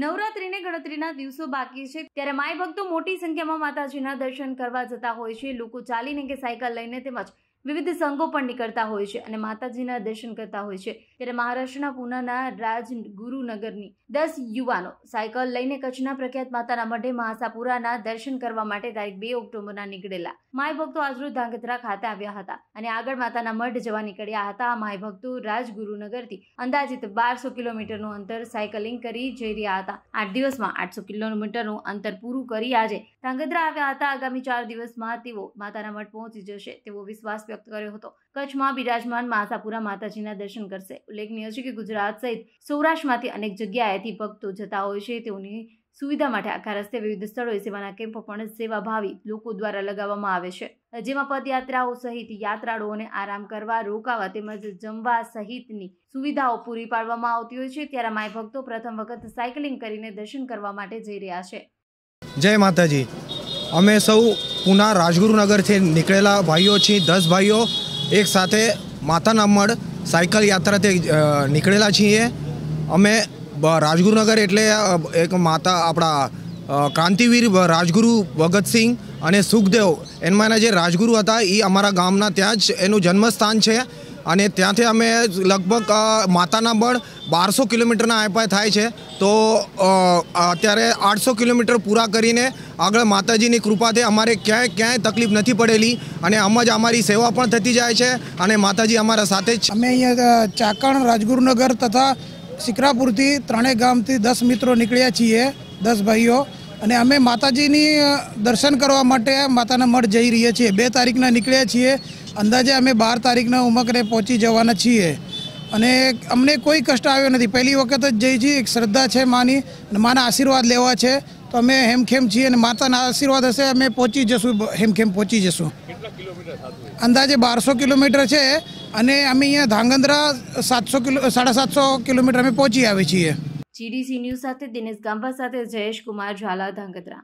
નવરાત્રીને ગણતરીના દિવસો બાકી છે ત્યારે માય ભક્તો મોટી સંખ્યામાં માતાજીના દર્શન કરવા જતા હોય છે લોકો ચાલીને કે સાયકલ લઈને તેમજ વિવિધ સંઘો પણ નીકળતા હોય છે અને માતાજીના દર્શન કરતા હોય છે ત્યારે મહારાષ્ટ્રના પુનાના રાજ ગુરુનગરની દસ યુવાનો સાયકલ લઈને કચ્છના પ્રખ્યાત માતાના મઢે મહાસાપુરાના દર્શન કરવા માટે તારીખ બે ઓક્ટોબરના નીકળેલા માય ભક્તો આજરોજ ધાંગધ્રા ખાતે આવ્યા હતા અને આગળ માતાના મઢ જવા નીકળ્યા હતા માય ભક્તો રાજગુરુનગરથી અંદાજિત બારસો કિલોમીટરનું અંતર સાયકલિંગ કરી જઈ રહ્યા હતા આઠ દિવસમાં આઠસો કિલોમીટરનું અંતર પૂરું કરી આજે ધાંગધ્રા આવ્યા હતા આગામી ચાર દિવસમાં તેઓ માતાના મઢ પહોંચી જશે તેવો વિશ્વાસ વ્યક્ત કર્યો હતો કચ્છમાં બિરાજમાન માધાપુરા માતાજીના દર્શન કરશે ઉલ્લેખનીય છે કે ગુજરાત સહિત સૌરાષ્ટ્રમાંથી અનેક જગ્યાએથી ભક્તો જતા હોય છે તેઓની સુવિધા માટે આખા રસ્તે વિવિધ સ્થળોએ સેવાના કેમ્પો પણ સેવાભાવી લોકો દ્વારા લગાવવામાં આવે છે જેમાં પદયાત્રાઓ સહિત યાત્રાળુઓને આરામ કરવા રોકાવા તેમજ જમવા સહિતની સુવિધાઓ પૂરી પાડવામાં આવતી હોય છે ત્યારે માય ભક્તો પ્રથમ વખત સાયકલિંગ કરીને દર્શન કરવા માટે જઈ રહ્યા છે જય માતાજી અમે સૌ પુના રાજગુરુનગરથી નીકળેલા ભાઈઓ છીએ દસ ભાઈઓ એકસાથે સાથે માતાના મઢ સાયકલ યાત્રાથી નીકળેલા છીએ અમે રાજગુરુનગર એટલે એક માતા આપણા ક્રાંતિવીર રાજગુરુ ભગતસિંહ અને સુખદેવ એમાંના જે રાજગુરુ હતા એ અમારા ગામના ત્યાં જ એનું જન્મસ્થાન છે અને ત્યાંથી અમે લગભગ માતાના બળ બારસો કિલોમીટરના આયપાય થાય છે તો અત્યારે આઠસો કિલોમીટર પૂરા કરીને આગળ માતાજીની કૃપાથી અમારે ક્યાંય ક્યાંય તકલીફ નથી પડેલી અને આમ જ અમારી સેવા પણ થતી જાય છે અને માતાજી અમારા સાથે જ અમે અહીંયા ચાકણ રાજગુરુનગર તથા સિકરાપુરથી ત્રણેય ગામથી દસ મિત્રો નીકળ્યા છીએ દસ ભાઈઓ અને અમે માતાજીની દર્શન કરવા માટે માતાના મઠ જઈ રહ્યા છીએ બે તારીખના નીકળ્યા છીએ અંદાજે અમે બાર તારીખના ઉમકને પહોંચી જવાના છીએ અને અમને કોઈ કષ્ટ આવ્યો નથી પહેલી વખત જ જઈ છીએ એક શ્રદ્ધા છે માની અને માના આશીર્વાદ લેવા છે તો અમે હેમખેમ છીએ અને માતાના આશીર્વાદ હશે અમે પહોંચી જશું હેમખેમ પહોંચી જશું અંદાજે બારસો કિલોમીટર છે અને અમે અહીંયા ધાંગંદ્રા સાતસો કિલો સાડા સાતસો કિલોમીટર અમે પહોંચી આવીએ છીએ જીડીસી ન્યૂઝ સાથે દિનેશ ગાંભા સાથે જયેશ કુમાર ઝાલા ધાંગધ્રા